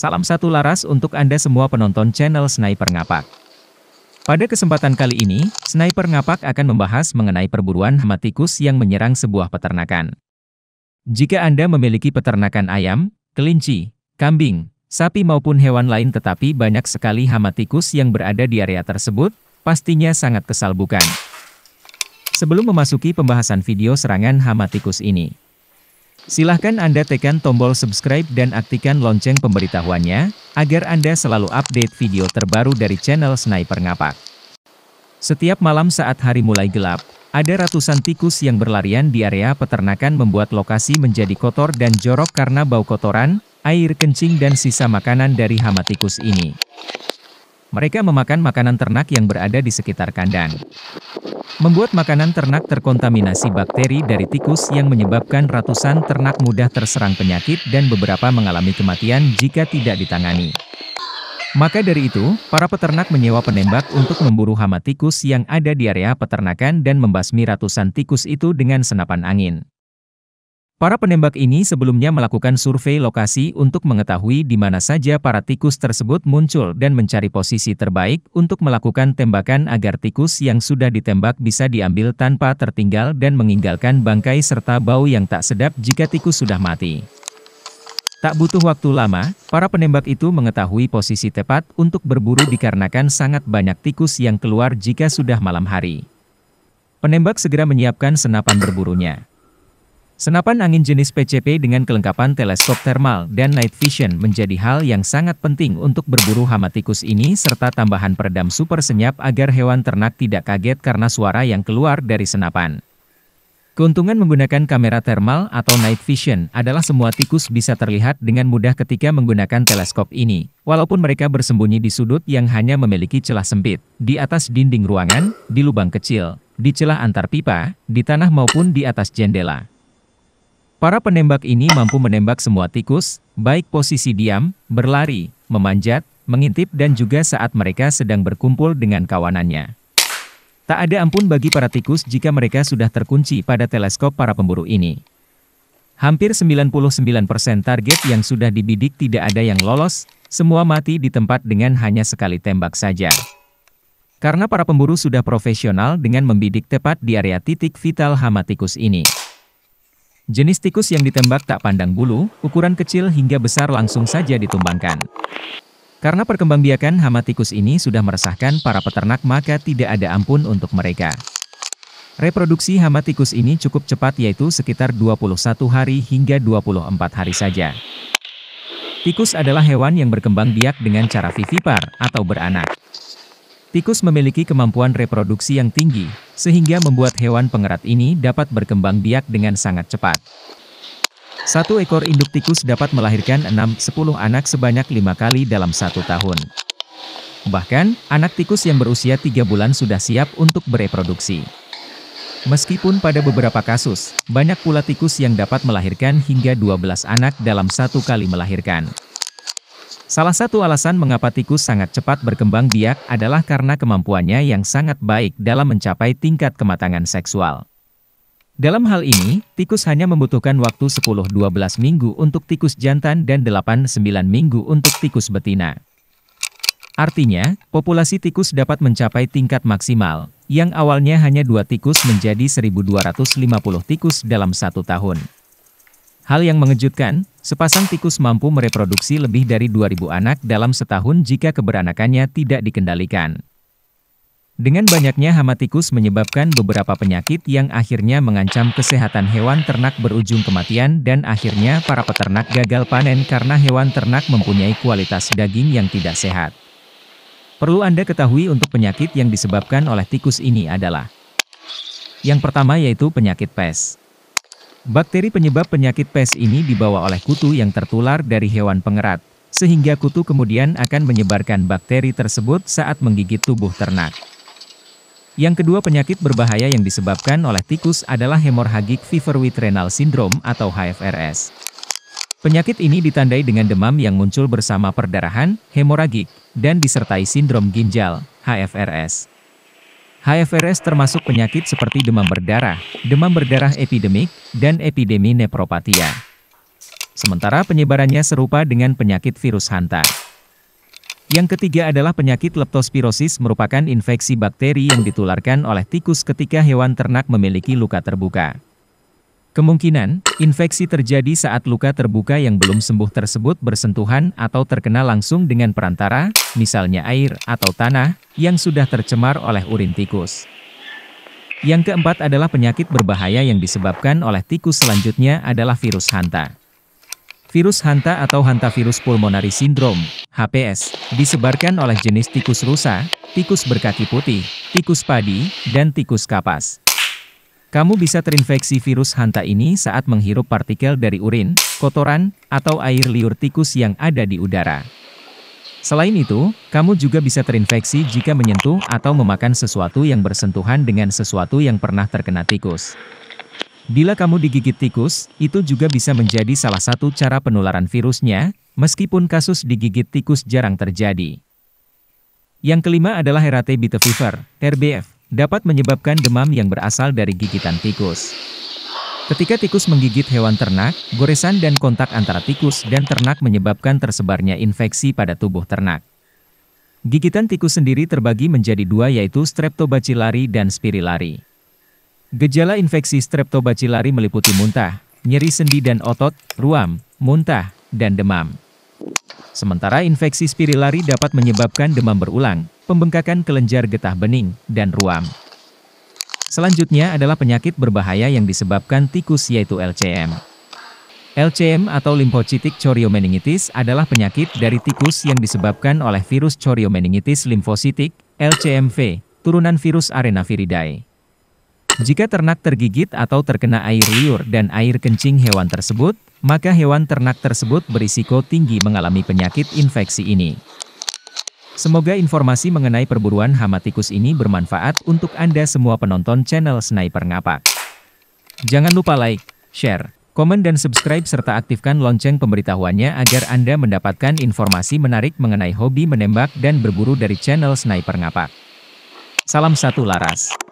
Salam satu laras untuk Anda semua penonton channel Sniper Ngapak. Pada kesempatan kali ini, Sniper Ngapak akan membahas mengenai perburuan hama tikus yang menyerang sebuah peternakan. Jika Anda memiliki peternakan ayam, kelinci, kambing, sapi maupun hewan lain tetapi banyak sekali hama tikus yang berada di area tersebut, pastinya sangat kesal bukan? Sebelum memasuki pembahasan video serangan hama tikus ini, Silahkan Anda tekan tombol subscribe dan aktifkan lonceng pemberitahuannya, agar Anda selalu update video terbaru dari channel Sniper Ngapak. Setiap malam saat hari mulai gelap, ada ratusan tikus yang berlarian di area peternakan membuat lokasi menjadi kotor dan jorok karena bau kotoran, air kencing dan sisa makanan dari hama tikus ini. Mereka memakan makanan ternak yang berada di sekitar kandang. Membuat makanan ternak terkontaminasi bakteri dari tikus yang menyebabkan ratusan ternak mudah terserang penyakit dan beberapa mengalami kematian jika tidak ditangani. Maka dari itu, para peternak menyewa penembak untuk memburu hama tikus yang ada di area peternakan dan membasmi ratusan tikus itu dengan senapan angin. Para penembak ini sebelumnya melakukan survei lokasi untuk mengetahui di mana saja para tikus tersebut muncul dan mencari posisi terbaik untuk melakukan tembakan agar tikus yang sudah ditembak bisa diambil tanpa tertinggal dan meninggalkan bangkai serta bau yang tak sedap jika tikus sudah mati. Tak butuh waktu lama, para penembak itu mengetahui posisi tepat untuk berburu dikarenakan sangat banyak tikus yang keluar jika sudah malam hari. Penembak segera menyiapkan senapan berburunya. Senapan angin jenis PCP dengan kelengkapan teleskop thermal dan night vision menjadi hal yang sangat penting untuk berburu hama tikus ini serta tambahan peredam super senyap agar hewan ternak tidak kaget karena suara yang keluar dari senapan. Keuntungan menggunakan kamera thermal atau night vision adalah semua tikus bisa terlihat dengan mudah ketika menggunakan teleskop ini, walaupun mereka bersembunyi di sudut yang hanya memiliki celah sempit, di atas dinding ruangan, di lubang kecil, di celah antar pipa, di tanah maupun di atas jendela. Para penembak ini mampu menembak semua tikus, baik posisi diam, berlari, memanjat, mengintip dan juga saat mereka sedang berkumpul dengan kawanannya. Tak ada ampun bagi para tikus jika mereka sudah terkunci pada teleskop para pemburu ini. Hampir 99% target yang sudah dibidik tidak ada yang lolos, semua mati di tempat dengan hanya sekali tembak saja. Karena para pemburu sudah profesional dengan membidik tepat di area titik vital hama tikus ini. Jenis tikus yang ditembak tak pandang bulu, ukuran kecil hingga besar langsung saja ditumbangkan. Karena perkembangbiakan hama tikus ini sudah meresahkan para peternak maka tidak ada ampun untuk mereka. Reproduksi hama tikus ini cukup cepat yaitu sekitar 21 hari hingga 24 hari saja. Tikus adalah hewan yang berkembang biak dengan cara vivipar atau beranak. Tikus memiliki kemampuan reproduksi yang tinggi, sehingga membuat hewan pengerat ini dapat berkembang biak dengan sangat cepat. Satu ekor induk tikus dapat melahirkan 6-10 anak sebanyak lima kali dalam satu tahun. Bahkan, anak tikus yang berusia tiga bulan sudah siap untuk bereproduksi. Meskipun pada beberapa kasus, banyak pula tikus yang dapat melahirkan hingga 12 anak dalam satu kali melahirkan. Salah satu alasan mengapa tikus sangat cepat berkembang biak adalah karena kemampuannya yang sangat baik dalam mencapai tingkat kematangan seksual. Dalam hal ini, tikus hanya membutuhkan waktu 10-12 minggu untuk tikus jantan dan 8-9 minggu untuk tikus betina. Artinya, populasi tikus dapat mencapai tingkat maksimal, yang awalnya hanya dua tikus menjadi 1250 tikus dalam satu tahun. Hal yang mengejutkan, sepasang tikus mampu mereproduksi lebih dari 2.000 anak dalam setahun jika keberanakannya tidak dikendalikan. Dengan banyaknya hama tikus menyebabkan beberapa penyakit yang akhirnya mengancam kesehatan hewan ternak berujung kematian dan akhirnya para peternak gagal panen karena hewan ternak mempunyai kualitas daging yang tidak sehat. Perlu Anda ketahui untuk penyakit yang disebabkan oleh tikus ini adalah Yang pertama yaitu penyakit pes. Bakteri penyebab penyakit pes ini dibawa oleh kutu yang tertular dari hewan pengerat, sehingga kutu kemudian akan menyebarkan bakteri tersebut saat menggigit tubuh ternak. Yang kedua penyakit berbahaya yang disebabkan oleh tikus adalah hemorrhagic fever with renal syndrome atau HFRS. Penyakit ini ditandai dengan demam yang muncul bersama perdarahan, hemoragik, dan disertai sindrom ginjal, HFRS. HFRS termasuk penyakit seperti demam berdarah, demam berdarah epidemik, dan epidemi nepropatia. Sementara penyebarannya serupa dengan penyakit virus hanta. Yang ketiga adalah penyakit leptospirosis merupakan infeksi bakteri yang ditularkan oleh tikus ketika hewan ternak memiliki luka terbuka. Kemungkinan, infeksi terjadi saat luka terbuka yang belum sembuh tersebut bersentuhan atau terkena langsung dengan perantara, misalnya air atau tanah, yang sudah tercemar oleh urin tikus. Yang keempat adalah penyakit berbahaya yang disebabkan oleh tikus selanjutnya adalah virus hanta. Virus hanta atau hantavirus pulmonari syndrome, HPS, disebarkan oleh jenis tikus rusa, tikus berkaki putih, tikus padi, dan tikus kapas. Kamu bisa terinfeksi virus hanta ini saat menghirup partikel dari urin, kotoran, atau air liur tikus yang ada di udara. Selain itu, kamu juga bisa terinfeksi jika menyentuh atau memakan sesuatu yang bersentuhan dengan sesuatu yang pernah terkena tikus. Bila kamu digigit tikus, itu juga bisa menjadi salah satu cara penularan virusnya, meskipun kasus digigit tikus jarang terjadi. Yang kelima adalah Herate Bite Fever, RBF dapat menyebabkan demam yang berasal dari gigitan tikus. Ketika tikus menggigit hewan ternak, goresan dan kontak antara tikus dan ternak menyebabkan tersebarnya infeksi pada tubuh ternak. Gigitan tikus sendiri terbagi menjadi dua yaitu streptobacillari dan spirillari. Gejala infeksi streptobacillari meliputi muntah, nyeri sendi dan otot, ruam, muntah, dan demam. Sementara infeksi spirilari dapat menyebabkan demam berulang, pembengkakan kelenjar getah bening, dan ruam. Selanjutnya adalah penyakit berbahaya yang disebabkan tikus yaitu LCM. LCM atau chorio meningitis adalah penyakit dari tikus yang disebabkan oleh virus meningitis limfositik, LCMV, turunan virus arenaviridae. Jika ternak tergigit atau terkena air liur dan air kencing hewan tersebut, maka hewan ternak tersebut berisiko tinggi mengalami penyakit infeksi ini. Semoga informasi mengenai perburuan hama tikus ini bermanfaat untuk Anda semua penonton channel Sniper Ngapak. Jangan lupa like, share, komen dan subscribe serta aktifkan lonceng pemberitahuannya agar Anda mendapatkan informasi menarik mengenai hobi menembak dan berburu dari channel Sniper Ngapak. Salam satu laras.